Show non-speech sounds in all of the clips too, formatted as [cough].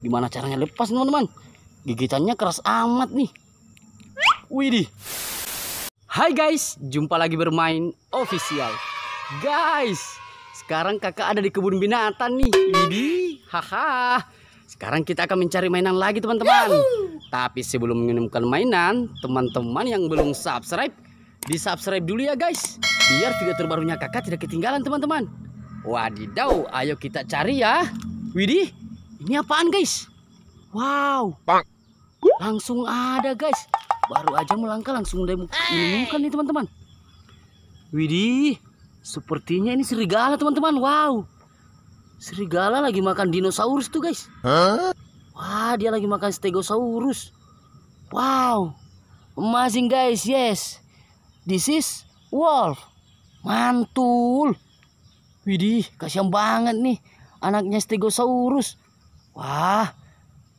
Gimana caranya lepas teman-teman? Gigitannya keras amat nih. Widih. Hai guys, jumpa lagi bermain official. Guys, sekarang kakak ada di kebun binatang nih. Widih, haha. Sekarang kita akan mencari mainan lagi teman-teman. Tapi sebelum menemukan mainan, teman-teman yang belum subscribe, di subscribe dulu ya guys. Biar video terbarunya kakak tidak ketinggalan teman-teman. Wadidaw, ayo kita cari ya. Widih, ini apaan guys? Wow. Bang. Langsung ada guys. Baru aja melangkah langsung udah menemukan nih teman-teman. Widih. Sepertinya ini serigala teman-teman. Wow. Serigala lagi makan dinosaurus tuh guys. Huh? Wah dia lagi makan stegosaurus. Wow. Amazing guys. Yes. This is wolf. Mantul. Widih, kasian banget nih anaknya Stegosaurus. Wah,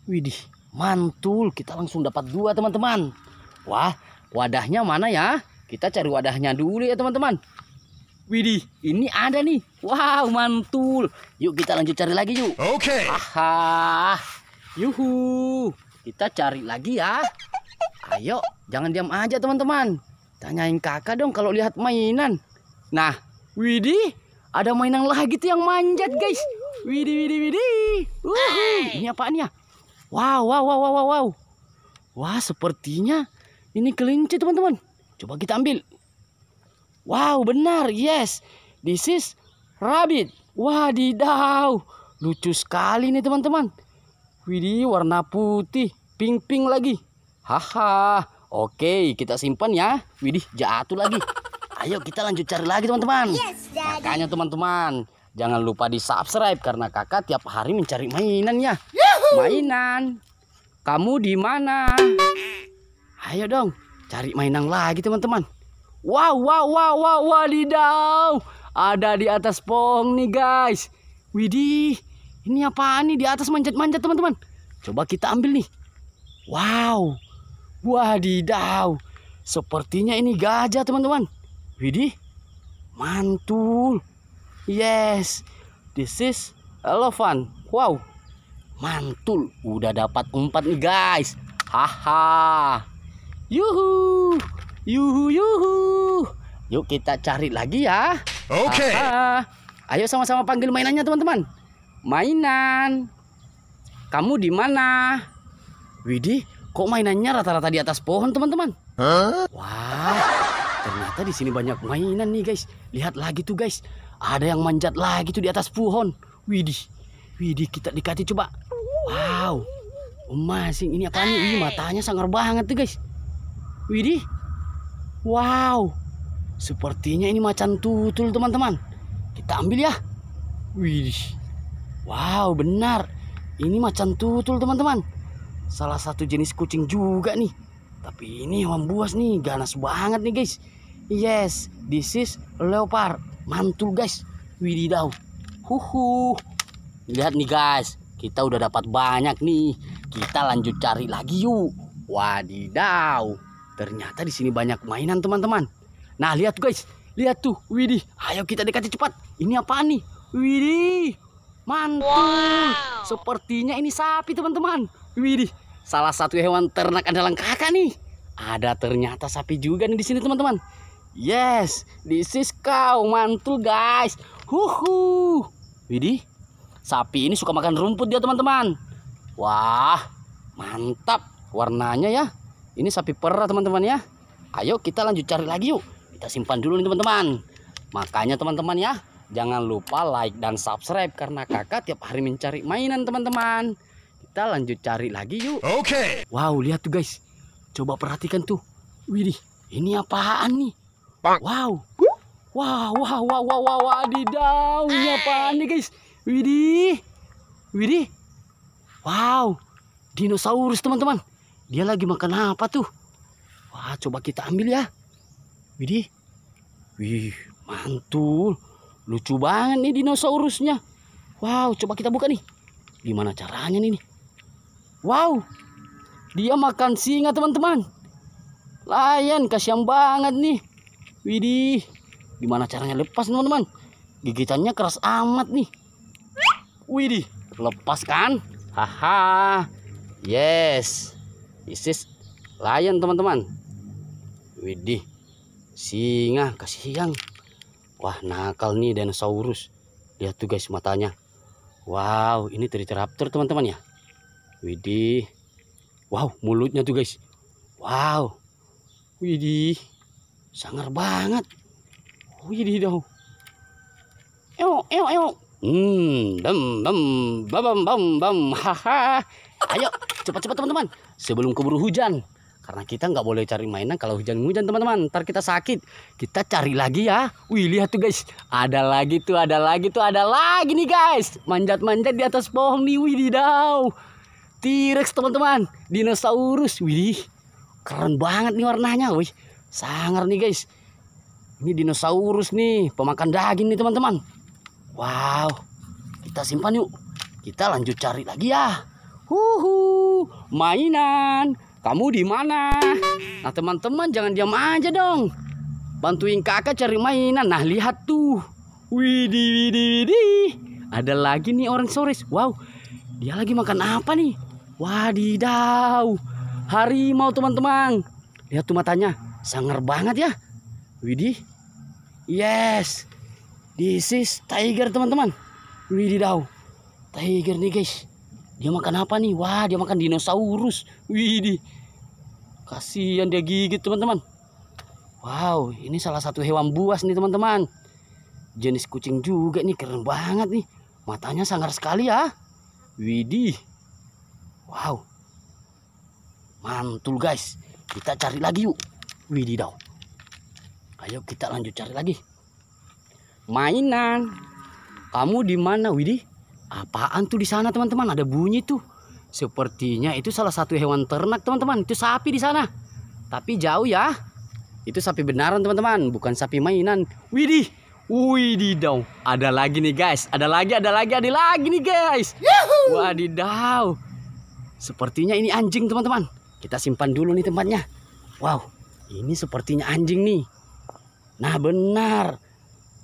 widih, mantul. Kita langsung dapat dua teman-teman. Wah, wadahnya mana ya? Kita cari wadahnya dulu ya teman-teman. Widih, ini ada nih. Wow, mantul. Yuk kita lanjut cari lagi yuk. Oke. Okay. Aha. Yuhu. Kita cari lagi ya. Ayo, jangan diam aja teman-teman. Tanyain kakak dong kalau lihat mainan. Nah, widih, ada mainan lagi tuh yang manjat guys. Widi Widi Widi, Ini apaan ya? Wow, wow, wow, wow, wow. Wah, sepertinya ini kelinci, teman-teman. Coba kita ambil. Wow, benar. Yes. This is rabbit. Wadidaw. Lucu sekali nih, teman-teman. Widi warna putih. Pink-pink lagi. Haha. Oke, kita simpan ya. Widih, jatuh lagi. [laughs] Ayo kita lanjut cari lagi, teman-teman. Yes, Makanya, teman-teman. Jangan lupa di subscribe karena kakak tiap hari mencari mainan ya. Yuhu. Mainan. Kamu di mana? Ayo dong, cari mainan lagi teman-teman. Wow, wow, wow, wow, wadidaw. Ada di atas pohon nih guys. Widih, ini apa nih di atas manjat-manjat teman-teman. Coba kita ambil nih. Wow, wadidaw. Sepertinya ini gajah teman-teman. Widih, mantul. Yes, this is elephant. Wow, mantul. Udah dapat empat nih guys. Haha. Yuhu, yuhu, yuhu. Yuk kita cari lagi ya. Oke. Okay. Ayo sama-sama panggil mainannya teman-teman. Mainan. Kamu di mana? Widih, kok mainannya rata-rata di atas pohon teman-teman? Huh? Wah, ternyata di sini banyak mainan nih guys. Lihat lagi tuh guys ada yang manjat lagi tuh di atas pohon. Widih. Widih kita dekati coba. Wow. Masing ini apa nih? matanya sangar banget tuh, guys. Widih. Wow. Sepertinya ini macan tutul, teman-teman. Kita ambil ya. Widih. Wow, benar. Ini macan tutul, teman-teman. Salah satu jenis kucing juga nih. Tapi ini hewan buas nih, ganas banget nih, guys. Yes, this is leopard mantul guys wididaw huhu lihat nih guys kita udah dapat banyak nih kita lanjut cari lagi yuk wadidaw ternyata di sini banyak mainan teman-teman nah lihat guys lihat tuh widih ayo kita dekati cepat ini apa nih widih mantul wow. sepertinya ini sapi teman-teman widih salah satu hewan ternak andalan kakak nih ada ternyata sapi juga nih di sini teman-teman Yes, this is cow, mantul guys. Huhu. Widih, sapi ini suka makan rumput dia teman-teman. Wah, mantap warnanya ya. Ini sapi perah teman-teman ya. Ayo kita lanjut cari lagi yuk. Kita simpan dulu nih teman-teman. Makanya teman-teman ya, jangan lupa like dan subscribe karena kakak tiap hari mencari mainan teman-teman. Kita lanjut cari lagi yuk. Oke. Okay. Wow, lihat tuh guys. Coba perhatikan tuh. Widih, ini apaan nih? Wow. wow, wow, wow, wow, wow! wah, di daunnya apaan nih guys? Widih, widih, wow, dinosaurus teman-teman. Dia lagi makan apa tuh? Wah, coba kita ambil ya. Widih, wih, mantul, lucu banget nih dinosaurusnya. Wow, coba kita buka nih. Gimana caranya nih? Wow, dia makan singa teman-teman. Layan, kasihan banget nih. Widih, gimana caranya lepas teman-teman? Gigitannya keras amat nih. Widih, lepas kan? Haha, yes. This is lion teman-teman. Widih, singa kasih yang. Wah nakal nih dinosaurus. Lihat tuh guys matanya. Wow, ini Triceratops teman-teman ya. Widih. Wow, mulutnya tuh guys. Wow. Widih sangar banget wih oh, iya, didau eo eo eo hmm bam bam bam bam bam bam haha ayo cepat cepat teman-teman sebelum keburu hujan karena kita nggak boleh cari mainan kalau hujan-hujan teman-teman ntar kita sakit kita cari lagi ya wih lihat tuh guys ada lagi tuh ada lagi tuh ada lagi nih guys manjat-manjat di atas pohon nih didau. T-Rex teman-teman dinosaurus Wih. keren banget nih warnanya wih Sangar nih guys. Ini dinosaurus nih, pemakan daging nih teman-teman. Wow. Kita simpan yuk. Kita lanjut cari lagi ya. Huhu, mainan. Kamu di mana? Nah, teman-teman jangan diam aja dong. Bantuin Kakak cari mainan. Nah, lihat tuh. widi widi widi. Ada lagi nih orang sores. Wow. Dia lagi makan apa nih? Wadidaw. Harimau, teman-teman. Lihat tuh matanya sangar banget ya Widih yes this is tiger teman-teman Widih daw tiger nih guys dia makan apa nih wah dia makan dinosaurus Widih kasihan dia gigit teman-teman wow ini salah satu hewan buas nih teman-teman jenis kucing juga nih keren banget nih matanya sangar sekali ya Widih wow mantul guys kita cari lagi yuk Wididaw. Ayo kita lanjut cari lagi. Mainan. Kamu di mana, Widih? Apaan tuh di sana, teman-teman? Ada bunyi tuh. Sepertinya itu salah satu hewan ternak, teman-teman. Itu sapi di sana. Tapi jauh ya. Itu sapi benaran, teman-teman, bukan sapi mainan. Widi Wididaw. Ada lagi nih, guys. Ada lagi, ada lagi, ada lagi nih, guys. Yuhu. Wadidaw. Sepertinya ini anjing, teman-teman. Kita simpan dulu nih tempatnya. Wow, ini sepertinya anjing nih. Nah benar.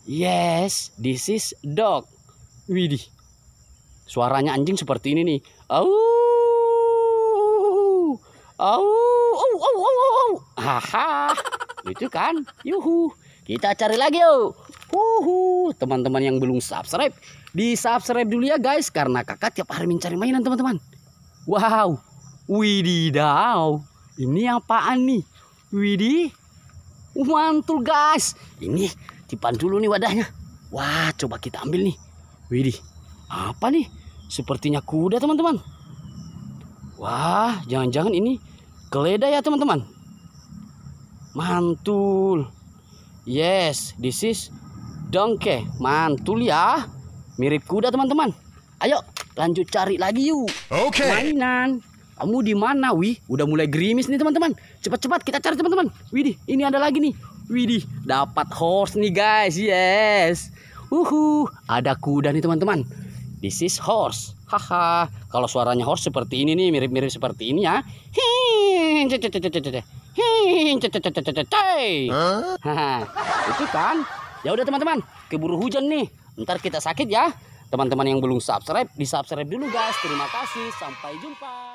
Yes, this is dog. Widih. Suaranya anjing seperti ini nih. Au. Au, au, au, au, au. Haha. Itu kan. Yuhu. Kita cari lagi yuk. Huhu. Teman-teman yang belum subscribe, di subscribe dulu ya guys karena kakak tiap hari mencari mainan teman-teman. Wow. Widih Ini apaan nih? Widi, mantul guys. Ini tipan dulu nih wadahnya. Wah, coba kita ambil nih. Widi. Apa nih? Sepertinya kuda, teman-teman. Wah, jangan-jangan ini keledai ya, teman-teman. Mantul. Yes, this is donkey. Mantul ya. Mirip kuda, teman-teman. Ayo, lanjut cari lagi yuk. Oke. Okay. Mainan. Kamu di mana, Wih? Udah mulai gerimis nih, teman-teman. Cepat-cepat kita cari, teman-teman. Widih, ini ada lagi nih. Widih, dapat horse nih, guys. Yes. Uhu, ada kuda nih, teman-teman. This is horse. Haha. Kalau suaranya horse seperti ini nih, mirip-mirip seperti ini ya. Haha. Itu kan. Ya udah teman-teman, keburu hujan nih. Ntar kita sakit ya. Teman-teman yang belum subscribe, di subscribe dulu guys. Terima kasih. Sampai jumpa.